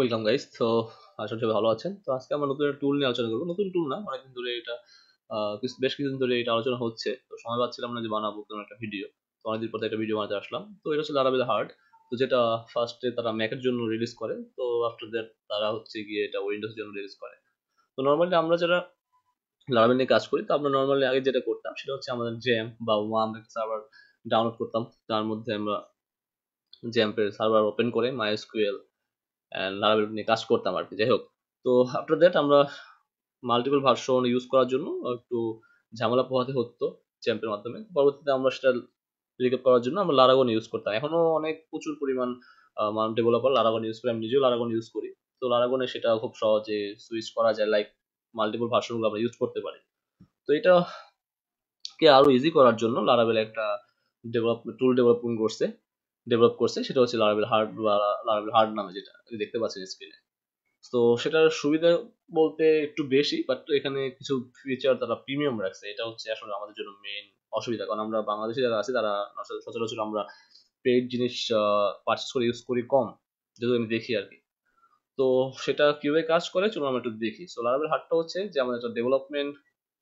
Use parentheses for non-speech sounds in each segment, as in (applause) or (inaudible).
Welcome guys তো আশা করি ভালো আছেন তো আজকে আমরা নতুন একটা টুল নিয়ে আলোচনা করবো নতুন টুল না অনেকদিন ধরে এটা বেশ কিছুদিন ধরে এটা আলোচনা হচ্ছে তো সময় পাচ্ছিলাম না যে বানাবো কোনো একটা ভিডিও তো অনেকদিন পর একটা ভিডিও বানাতে আসলাম তো এটা হচ্ছে লারাবেল হার্ট তো যেটা ফার্স্টে তারা ম্যাকের জন্য রিলিজ করে তো আফটার দ্যাট তারা হচ্ছে গিয়ে এটা উইন্ডোজের জন্য রিলিজ করে তো নর্মালি আমরা যারা লারাবেল নিয়ে কাজ করি তো আমরা নর্মালি আগে যেটা করতাম সেটা হচ্ছে আমাদের জ্যাম বা ওয়াম সার্ভার ডাউনলোড করতাম তার মধ্যে আমরা জ্যাম্পের সার্ভার ওপেন করে মাইএসকিউএল লারাবেল নিয়ে কাজ করতাম আর কি যাই হোক তো আফটার দ্যাট আমরা মাল্টিপল ভার্সন ইউজ করার জন্য একটু ঝামেলা পোহাতে হতো চ্যাম্পের মাধ্যমে পরবর্তীতে আমরা সেটা রিকপ করার জন্য আমরা লারাগন ইউজ করতাম এখনো অনেক প্রচুর পরিমাণ মাউন্ট ডেভেলপার লারাগন ইউজ করে আমি নিজেও লারাগন ইউজ করি তো লারাগনে সেটা খুব সহজে সুইচ করা যায় লাইক মাল্টিপল ভার্সনগুলো আমরা ইউজ করতে পারি তো এটা কে আরো ইজি করার জন্য লারাবেল একটা ডেভেলপ টুল ডেভেলপমেন্ট করছে ডেভেলপ করছে সেটা হচ্ছে লারাবেল হার্ড বা লারাবেল হার্ড নামে যেটা দেখতে পাচ্ছেন স্ক্রিনে তো সেটার সুবিধা বলতে একটু বেশি বাট এখানে কিছু ফিচার তারা প্রিমিয়াম রাখছে এটা হচ্ছে আসলে আমাদের জন্য মেইন অসুবিধা কারণ আমরা বাংলাদেশে যারা আছি তারা সচরাচর আমরা পেড জিনিস পার্চেস করে ইউজ করি কম যেহেতু আমি দেখি আর কি তো সেটা কিভাবে কাজ করে চলুন আমরা একটু দেখি সো লারাবেল হার্ডটা হচ্ছে যে আমাদের একটা ডেভেলপমেন্ট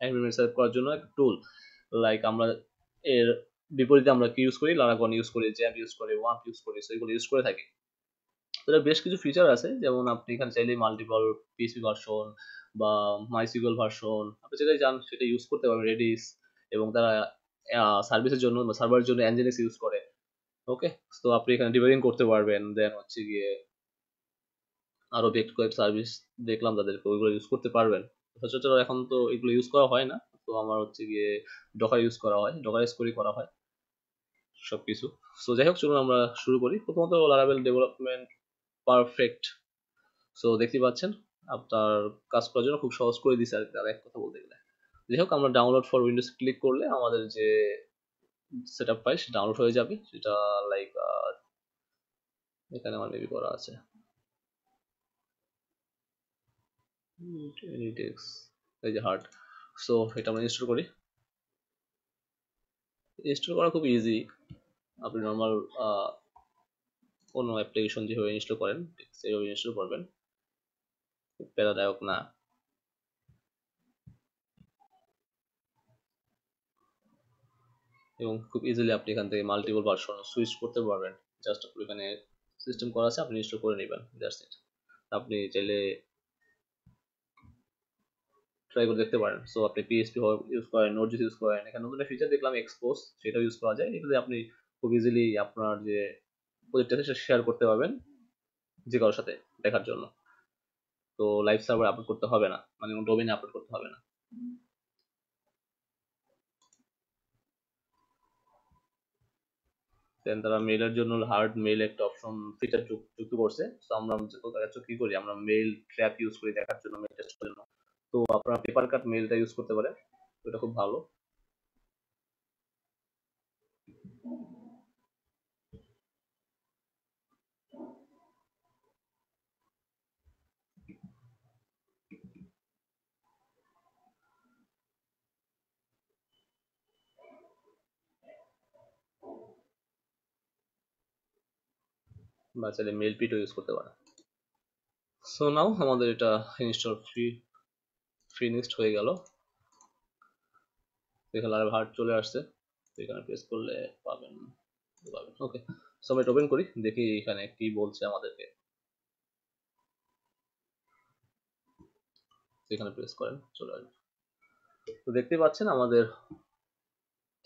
এনভায়রনমেন্ট সার্ভ করার জন্য একটা টুল লাইক আমরা এর বিপরীতে আমরা কি ইউজ করি লারাগন ইউজ করি জ্যাম ইউজ করি ওয়াম্প ইউজ করি সেগুলো এগুলো ইউজ করে থাকি এটা বেশ কিছু ফিচার আছে যেমন আপনি এখানে চাইলে মাল্টিপল পিসি ভার্সন বা মাইসিকুয়াল ভার্সন আপনি যেটাই চান সেটা ইউজ করতে পারবেন রেডিস এবং তারা সার্ভিসের জন্য সার্ভারের জন্য অ্যাঞ্জেলিক্স ইউজ করে ওকে তো আপনি এখানে ডিভাইডিং করতে পারবেন দেন হচ্ছে গিয়ে আরো বেক কয়েক সার্ভিস দেখলাম তাদেরকে ওইগুলো ইউজ করতে পারবেন সচরাচর এখন তো এগুলো ইউজ করা হয় না তো আমার হচ্ছে গিয়ে ডকার ইউজ করা হয় ডকার ইউজ করেই করা হয় সবকিছু সো যাই হোক চলুন আমরা শুরু করি প্রথমত লারাবেল ডেভেলপমেন্ট পারফেক্ট সো দেখতে পাচ্ছেন আপনার কাজ করার জন্য খুব সহজ করে দিছে আর কি এক কথা বলতে গেলে যাই হোক আমরা ডাউনলোড ফর উইন্ডোজ ক্লিক করলে আমাদের যে সেট আপ ফাইল ডাউনলোড হয়ে যাবে সেটা লাইক এখানে আমার মেবি করা আছে এই যে হার্ড সো এটা আমরা ইনস্টল করি ইনস্টল করা খুব ইজি আপনি নর্মাল কোনো অ্যাপ্লিকেশন যেভাবে ইনস্টল করেন সেভাবে ইনস্টল করবেন প্যারাদায়ক না এবং খুব ইজিলি আপনি এখান থেকে মাল্টিপল ভার্সন সুইচ করতে পারবেন জাস্ট এখানে সিস্টেম করা আছে আপনি ইনস্টল করে নেবেন জাস্ট ইট আপনি চাইলে ট্রাই করে দেখতে পারেন সো আপনি পিএসপি ইউজ করেন নোটজিস ইউজ করেন এখানে নতুন একটা ফিচার দেখলাম এক্সপোজ সেটাও ইউজ করা যায় এটাতে আপনি খুব ইজিলি আপনার যে প্রজেক্টটা সেটা শেয়ার করতে পারবেন যে কারোর সাথে দেখার জন্য তো লাইভ সার্ভার আপলোড করতে হবে না মানে ডোমেনে আপলোড করতে হবে না দেন তারা মেইলের জন্য হার্ড মেইল একটা অপশন ফিচার যুক্ত করছে তো আমরা কি করি আমরা মেইল ট্র্যাপ ইউজ করি দেখার জন্য মেল টেস্ট জন্য তো আপনারা পেপার কাট মেলটা ইউজ করতে পারেন এটা খুব ভালো বা চাইলে মেল পিটও ইউজ করতে পারেন সো নাও আমাদের এটা ইনস্টল ফ্রি থ্রি হয়ে গেল দেখুন আর হার্ট চলে আসছে এখানে প্রেস করলে পাবেন পাবেন ওকে সো আমি ওপেন করি দেখি এখানে কি বলছে আমাদেরকে এখানে প্রেস করেন চলে আসবে তো দেখতে পাচ্ছেন আমাদের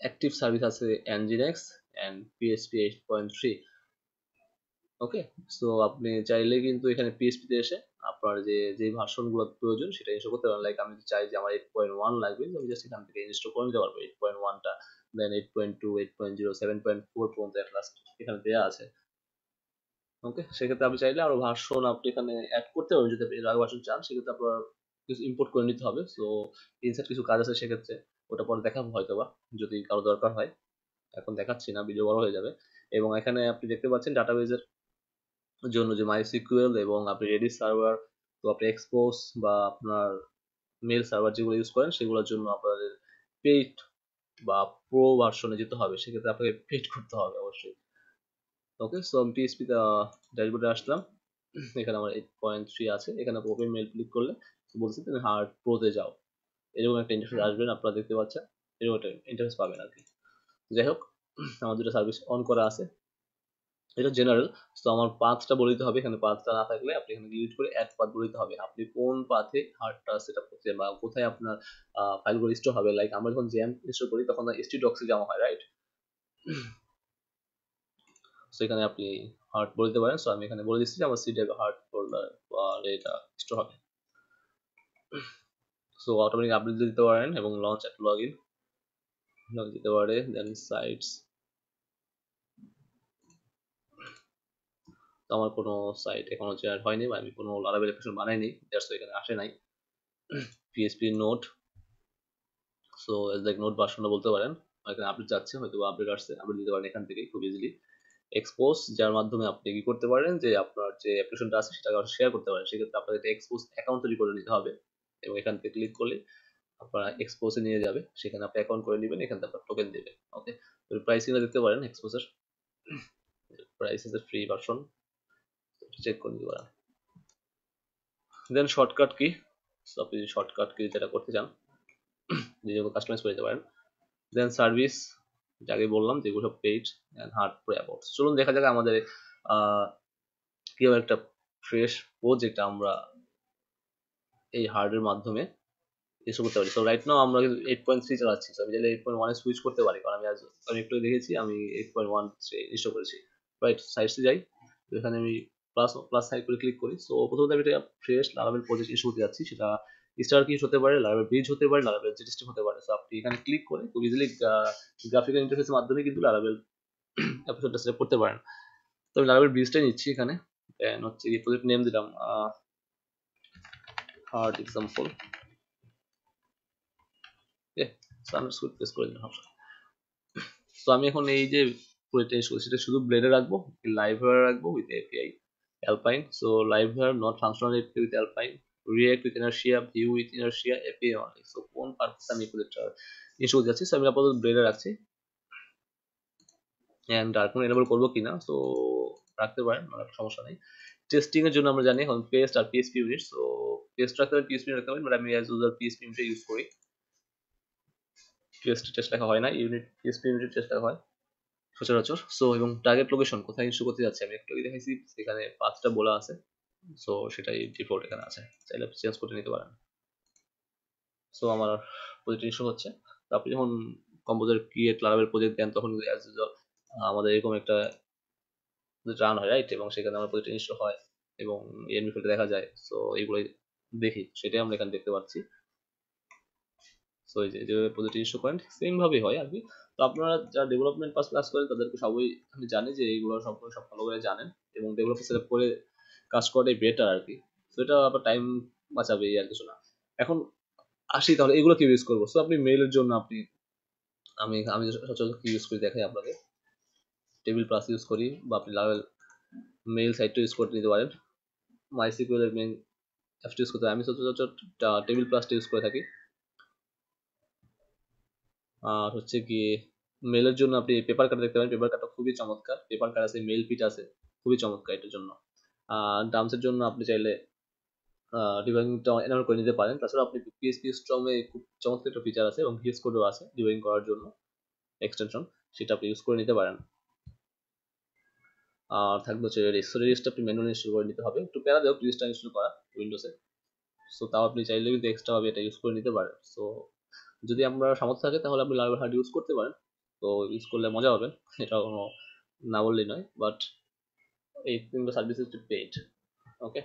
অ্যাক্টিভ সার্ভিস আছে nginx and পয়েন্ট 8.3 ওকে সো আপনি চাইলে কিন্তু এখানে তে এসে আপনার যে যে ভার্সন গুলো প্রয়োজন সেটা এসে করতে পারেন লাইক আমি চাই যে আমার এইট পয়েন্ট ওয়ান লাগবে আমি জাস্ট এখান থেকে ইনস্টল করে নিতে পারবো এইট পয়েন্ট ওয়ানটা then eight point two eight point zero seven point four পর্যন্ত অ্যাট লাস্ট এখানে দেওয়া আছে ওকে সেক্ষেত্রে আপনি চাইলে আরো ভার্সন আপনি এখানে অ্যাড করতে পারবেন যদি আপনি আগে ভার্সন চান সেক্ষেত্রে আপনার কিছু ইম্পোর্ট করে নিতে হবে সো ইনসার্ট কিছু কাজ আছে সেক্ষেত্রে ওটা পরে দেখাবো হয়তো বা যদি কারো দরকার হয় এখন দেখাচ্ছি না ভিডিও বড় হয়ে যাবে এবং এখানে আপনি দেখতে পাচ্ছেন ডাটাবেজের জন্য যে মাইসিকুয়েল এবং আপনি রেডি সার্ভার তো আপনি এক্সপোজ বা আপনার মেল সার্ভার যেগুলো ইউজ করেন সেগুলোর জন্য আপনাদের পেইড বা প্রো ভার্সনে যেতে হবে সেক্ষেত্রে আপনাকে পেইড করতে হবে অবশ্যই ওকে সো আমি পিএসপি ড্যাশবোর্ডে আসলাম এখানে আমার এইট পয়েন্ট থ্রি আছে এখানে ওপেন মেল ক্লিক করলে বলছে তুমি হার্ড প্রোতে যাও এরকম একটা ইন্টারফেস আসবেন আপনারা দেখতে পাচ্ছেন এরকম একটা ইন্টারফেস পাবেন আর কি যাই হোক আমার দুটো সার্ভিস অন করা আছে এটা জেনারেল সো আমার পাথটা বলে দিতে হবে এখানে পাথটা না থাকলে আপনি এখানে ডিলিট করে অ্যাড পাথ বলে দিতে হবে আপনি কোন পাথে হার্ডটা সেট আপ করতে বা কোথায় আপনার ফাইলগুলো স্টোর হবে লাইক আমরা যখন জ্যাম স্টোর করি তখন এসটি ডক্সে জমা হয় রাইট সো এখানে আপনি হার্ড বলে দিতে পারেন সো আমি এখানে বলে দিচ্ছি যে আমার সি ড্রাইভে হার্ড ফোল্ডার এটা স্টোর হবে সো অটোমেটিক আপডেট দিতে পারেন এবং launch at log in log দিতে পারে দেন সাইটস আমার কোনো সাইট এখনো চেয়ার হয়নি বা আমি কোনো লারাবেল অ্যাপ্লিকেশন বানাইনি জাস্ট এখানে আসে নাই PHP note so as like note ভার্সনটা বলতে পারেন এখানে আপডেট যাচ্ছে হয়তো আপডেট আসছে আপডেট দিতে পারেন এখান থেকে খুব ইজিলি এক্সপোজ যার মাধ্যমে আপনি কি করতে পারেন যে আপনার যে অ্যাপ্লিকেশনটা আছে সেটাকে আপনি শেয়ার করতে পারেন সেক্ষেত্রে আপনাকে একটা এক্সপোজ অ্যাকাউন্ট তৈরি করে নিতে হবে এবং এখান থেকে ক্লিক করলে আপনারা এক্সপোজে নিয়ে যাবে সেখানে আপনি অ্যাকাউন্ট করে নেবেন এখানে থেকে আপনার টোকেন দেবেন ওকে তো প্রাইসিংটা দেখতে পারেন এক্সপোজের price is a free version check করে নিতে পারেন দেন শর্টকাট কি আপনি যদি শর্টকাট কি যেটা করতে চান যেগুলো কাস্টমাইজ করে দিতে পারেন দেন সার্ভিস যাকে বললাম যেগুলো সব paid and Herd for about চলুন দেখা যাক আমাদের কীভাবে একটা ফ্রেশ যেটা আমরা এই হার্ডের মাধ্যমে ইস্যু করতে পারি সো রাইট নাও আমরা এইট পয়েন্ট থ্রি চালাচ্ছি আমি চাইলে এইট পয়েন্ট ওয়ানে সুইচ করতে পারি কারণ আমি আজ আমি একটু দেখেছি আমি এইট পয়েন্ট ওয়ান ইনস্টল করেছি রাইট সাইডসে যাই এখানে আমি প্লাস প্লাস সাইড করে ক্লিক করি সো প্রথমত আমি এটা ফ্রেশ লারাভেল প্রজেক্ট ইস্যু হতে যাচ্ছি সেটা স্টার কিস হতে পারে লারাভেল ব্রিজ হতে পারে লারাভেল জেটিস্টিক হতে পারে সো আপনি এখানে ক্লিক করে খুব ইজিলি গ্রাফিক্যাল ইন্টারফেসের মাধ্যমে কিন্তু লারাভেল অ্যাপ্লিকেশনটা সিলেক্ট করতে পারেন তো আমি লারাভেল ব্রিজটাই নিচ্ছি এখানে দেন হচ্ছে এই প্রজেক্ট নেম দিলাম হার্ড এক্সাম্পল আন্ডারস্কোর প্লেস করে দিলাম সো আমি এখন এই যে পুরোটা সেটা শুধু ব্লেডে রাখবো লাইভে রাখবো with API alpine. So live here not functional react with alpine, react with inertia, view with inertia, api only. So কোন purpose আমি করে জিনিসটা বুঝে আমি আপাতত ব্লেডে আছে অ্যান্ড ডার্ক মোড এনেবল করবো কিনা সো রাখতে পারেন মানে সমস্যা নেই টেস্টিং এর জন্য আমরা জানি এখন পেস্ট আর পিএসপি ইউনিট সো পেস্ট রাখতে পারেন পিএসপি রাখতে পারেন বাট আমি as user PHPUnit use করি টেস্ট টেস্ট লেখা হয় না ইউনিট পিএসপি ইউনিট টেস্ট লেখা হয় সচরাচর সো এবং টার্গেট লোকেশন কোথায় ইস্যু করতে যাচ্ছি আমি একটু দেখাইছি এখানে পাঁচটা বলা আছে সো সেটাই ডিফল্ট এখানে আছে চাইলে আপনি চেঞ্জ করে নিতে পারেন সো আমার প্রজেক্ট ইস্যু হচ্ছে তো আপনি যখন কম্পোজার ক্রিয়েট লারাবেল প্রজেক্ট দেন তখন আমাদের এরকম একটা রান হয় রাইট এবং সেখানে আমার প্রজেক্ট ইস্যু হয় এবং এমনি ফিল্ডে দেখা যায় সো এইগুলোই দেখি সেটাই আমরা এখানে দেখতে পাচ্ছি সো এই যে যেভাবে প্রজেক্ট ইস্যু করেন সেম ভাবেই হয় আর কি তো আপনারা যারা ডেভেলপমেন্ট পাস ক্লাস করেন তাদেরকে সবই আমি জানি যে এইগুলো সম্পর্কে সব ভালো করে জানেন এবং ডেভেলপার সেট করে কাজ করাটাই বেটার আর কি তো এটা আবার টাইম বাঁচাবে আর কিছু না এখন আসি তাহলে এগুলো কি ইউজ করবো তো আপনি মেইলের জন্য আপনি আমি আমি সচরাচর কি ইউজ করি দেখাই আপনাকে টেবিল প্লাস ইউজ করি বা আপনি লাভেল মেইল সাইটটা ইউজ করে নিতে পারেন মাইসিকিউলের মেইন অ্যাপটা ইউজ করতে আমি সচরাচর টেবিল প্লাসটা ইউজ করে থাকি আর হচ্ছে গিয়ে মেলের জন্য আপনি পেপার কার্ড দেখতে পারেন পেপার কার্ডটা খুবই চমৎকার পেপার কাট আছে মেল পিট আছে খুবই চমৎকার এটার জন্য আর ডান্সের জন্য আপনি চাইলে ডিবাইংটা এনার করে নিতে পারেন তাছাড়া আপনি পিএসপি স্ট্রমে খুব চমৎকার একটা ফিচার আছে এবং ভিএস কোডও আছে ডিভাইন করার জন্য এক্সটেনশন সেটা আপনি ইউজ করে নিতে পারেন আর থাকবে হচ্ছে রেস্টোরি রেজিস্টার আপনি ম্যানুয়ালি ইনস্টল করে নিতে হবে একটু প্যারা দেব রেজিস্টার ইনস্টল করা উইন্ডোসে সো তাও আপনি চাইলে কিন্তু এক্সট্রা এক্সট্রাভাবে এটা ইউজ করে নিতে পারেন সো যদি আমরা সামর্থ্য থাকে তাহলে আপনি লাল হার্ড ইউজ করতে পারেন তো ইউজ করলে মজা হবে এটা কোনো না বললেই নয় বাট এই তিনটে service is paid okay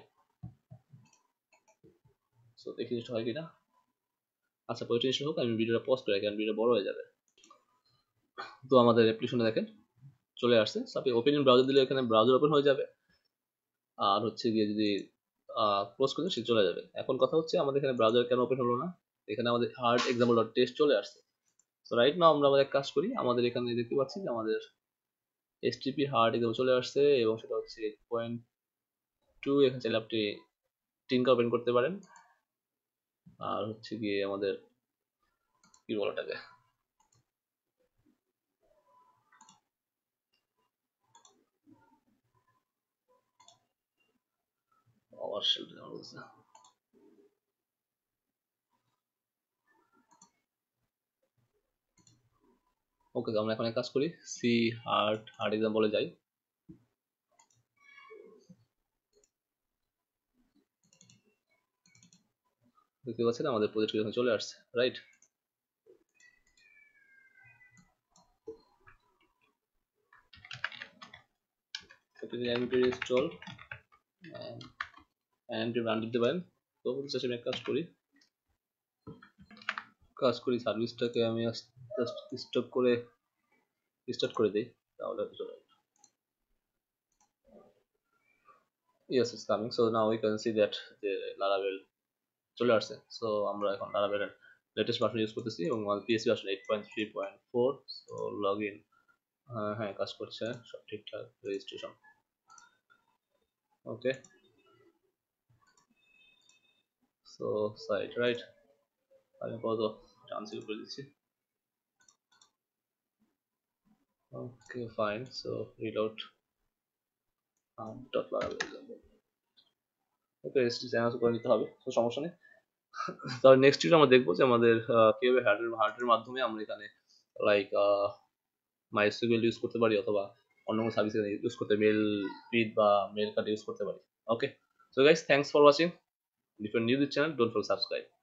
so এই জিনিসটা হয় কিনা আচ্ছা পরের জিনিসটা হোক আমি ভিডিওটা পজ করে কারণ ভিডিও বড় হয়ে যাবে তো আমাদের অ্যাপ্লিকেশনটা দেখেন চলে আসছে সো আপনি ওপেন ব্রাউজার দিলে এখানে ব্রাউজার ওপেন হয়ে যাবে আর হচ্ছে গিয়ে যদি ক্লোজ করেন সে চলে যাবে এখন কথা হচ্ছে আমাদের এখানে ব্রাউজার কেন ওপেন হলো না এখানে আমাদের হার্ড এক্সাম্পল ডট টেস্ট চলে আসছে তো রাইট নাও আমরা আমাদের কাজ করি আমাদের এখানে দেখতে পাচ্ছি যে আমাদের এসটিপি হার্ড এক্সাম্পল চলে আসছে এবং সেটা হচ্ছে এইট পয়েন্ট টু এখানে চাইলে আপনি টিনকা ওপেন করতে পারেন আর হচ্ছে গিয়ে আমাদের কি বলাটাকে আমার ওকে আমরা এখন এক কাজ করি সি হার্ট হার্ট এক্সাম্পলে যাই দেখতে পাচ্ছেন আমাদের প্রজেক্ট এখানে চলে আসছে রাইট ইনস্টল এমটি রান দিতে পারেন তো এক কাজ করি কাজ করি সার্ভিসটাকে আমি জাস্ট স্টপ করে স্টার্ট করে দিই তাহলে চলে yes it's coming so now we can see that the laravel চলে আসছে সো আমরা এখন laravel এর লেটেস্ট ভার্সন ইউজ করতেছি এবং PHP version so log in হ্যাঁ কাজ করছে সব ঠিকঠাক registration okay so site right আমি কত ট্রান্সলেট করে দিচ্ছি okay fine so reload um, dot okay registry channel করে নিতে হবে তো সমস্যা নেই (coughs) তাহলে নেক্সট ভিডিও আমরা দেখবো যে আমাদের কীভাবে হার্ডের হার্ডের মাধ্যমে আমরা এখানে লাইক মাইসিকুয়েল ইউজ করতে পারি অথবা অন্য কোনো সার্ভিস ইউজ করতে মেল ফিড বা মেল কার্ড ইউজ করতে পারি okay so guys thanks for watching different news channel don't for subscribe